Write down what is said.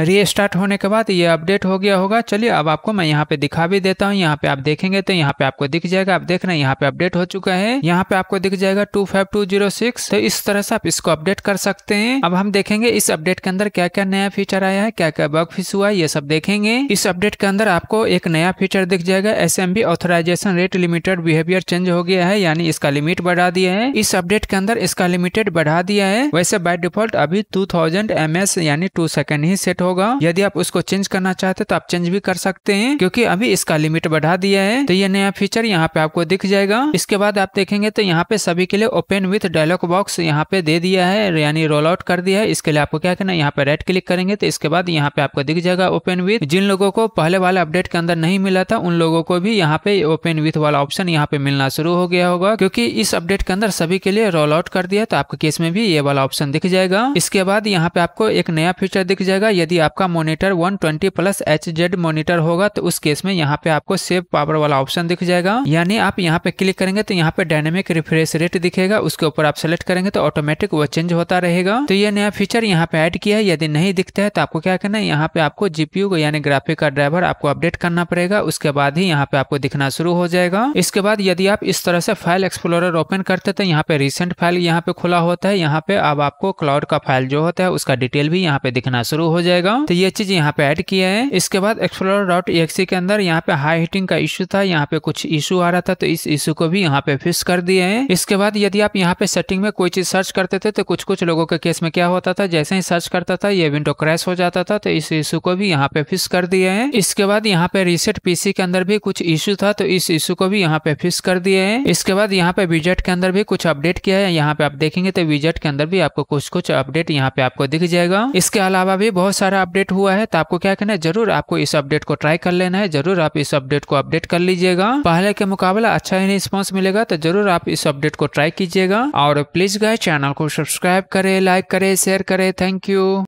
restart होने के बाद ये अपडेट हो गया होगा चलिए अब आपको मैं यहाँ पे दिखा भी देता हूँ यहाँ पे आप देखेंगे तो यहाँ पे आपको दिख जाएगा आप देख रहे हैं यहाँ पे अपडेट हो चुका है यहाँ पे आपको दिख जाएगा two five two zero six तो इस तरह से आप इसको अपडेट कर सकते हैं अब हम देखेंगे इस अपडेट के अंदर क्या क्या नया फीचर आया है क्या क्या बग फिश हुआ ये सब देखेंगे इस अपडेट के अंदर आपको एक नया फीचर दिख जाएगा S M B authorization rate limited behaviour change हो गया है यानी इसका लिमिट बढ़ा दिया है इस अपडेट के अंदर इसका लिमिटेड बढ़ा दिया है वैसे बाय डिफॉल्ट अभी टू थाउजेंड एम एस यानी टू सेकेंड ही सेट हो होगा यदि आप उसको चेंज करना चाहते तो आप चेंज भी कर सकते हैं क्योंकि अभी इसका लिमिट बढ़ा दिया है तो ये नया फीचर यहाँ पे आपको दिख जाएगा इसके बाद आप देखेंगे तो यहाँ पे सभी के लिए ओपन विथ डायलॉग बॉक्स यहाँ पे दे दिया है यानी रोल आउट कर दिया है इसके लिए आपको क्या करना है यहाँ पे राइट क्लिक करेंगे तो इसके बाद यहाँ पे आपको दिख जाएगा ओपन विथ जिन लोगों को पहले वाले अपडेट के अंदर नहीं मिला था उन लोगों को भी यहाँ पे ओपन विथ वाला ऑप्शन यहाँ पे मिलना शुरू हो गया होगा क्योंकि इस अपडेट के अंदर सभी के लिए रोल आउट कर दिया तो आपके केस में भी ये वाला ऑप्शन दिख जाएगा इसके बाद यहाँ पे आपको एक नया फीचर दिख जाएगा यदि आपका monitor 120 plus H Z monitor होगा तो उस केस में यहाँ पे आपको सेव पावर वाला ऑप्शन दिख जाएगा यानी आप यहाँ पे क्लिक करेंगे तो यहाँ पे डायनेमिक रिफ्रेश रेट दिखेगा उसके ऊपर आप सेलेक्ट करेंगे तो ऑटोमेटिक वो चेंज होता रहेगा तो ये नया फीचर यहाँ पे ऐड किया है यदि नहीं दिखता है तो आपको क्या करना है यहाँ पे आपको जीपीयू यानी ग्राफिक का ड्राइवर आपको अपडेट करना पड़ेगा उसके बाद ही यहाँ पे आपको दिखना शुरू हो जाएगा इसके बाद यदि आप इस तरह से फाइल एक्सप्लोरर ओपन करते तो यहाँ पे रिसेंट फाइल यहाँ पे खुला होता है यहाँ पे अब आपको क्लाउड का फाइल जो होता है उसका डिटेल भी यहाँ पे दिखना शुरू हो जाएगा जाएगा तो ये चीज यहाँ पे ऐड किया है इसके बाद एक्सप्लोर डॉट के अंदर यहाँ पे हाई हिटिंग का इश्यू था यहाँ पे कुछ इशू आ रहा था तो इस इशू को भी यहाँ पे फिक्स कर दिए है इसके बाद यदि आप यहाँ पे सेटिंग में कोई चीज सर्च करते थे तो कुछ कुछ लोगों के केस में क्या होता था जैसे ही सर्च करता था ये विंडो क्रैश हो जाता था तो इस इशू को भी यहाँ पे फिक्स कर दिए है इसके बाद यहाँ पे रिसेट पीसी के अंदर भी कुछ इशू था तो इस इशू को भी यहाँ पे फिक्स कर दिए है इसके बाद यहाँ पे विजेट के अंदर भी कुछ अपडेट किया है यहाँ पे आप देखेंगे तो विजेट के अंदर भी आपको कुछ कुछ अपडेट यहाँ पे आपको दिख जाएगा इसके अलावा भी बहुत सारे नया अपडेट हुआ है तो आपको क्या करना है जरूर आपको इस अपडेट को ट्राई कर लेना है जरूर आप इस अपडेट को अपडेट कर लीजिएगा पहले के मुकाबला अच्छा ही रिस्पॉन्स मिलेगा तो जरूर आप इस अपडेट को ट्राई कीजिएगा और प्लीज गाय चैनल को सब्सक्राइब करे लाइक करे शेयर करे थैंक यू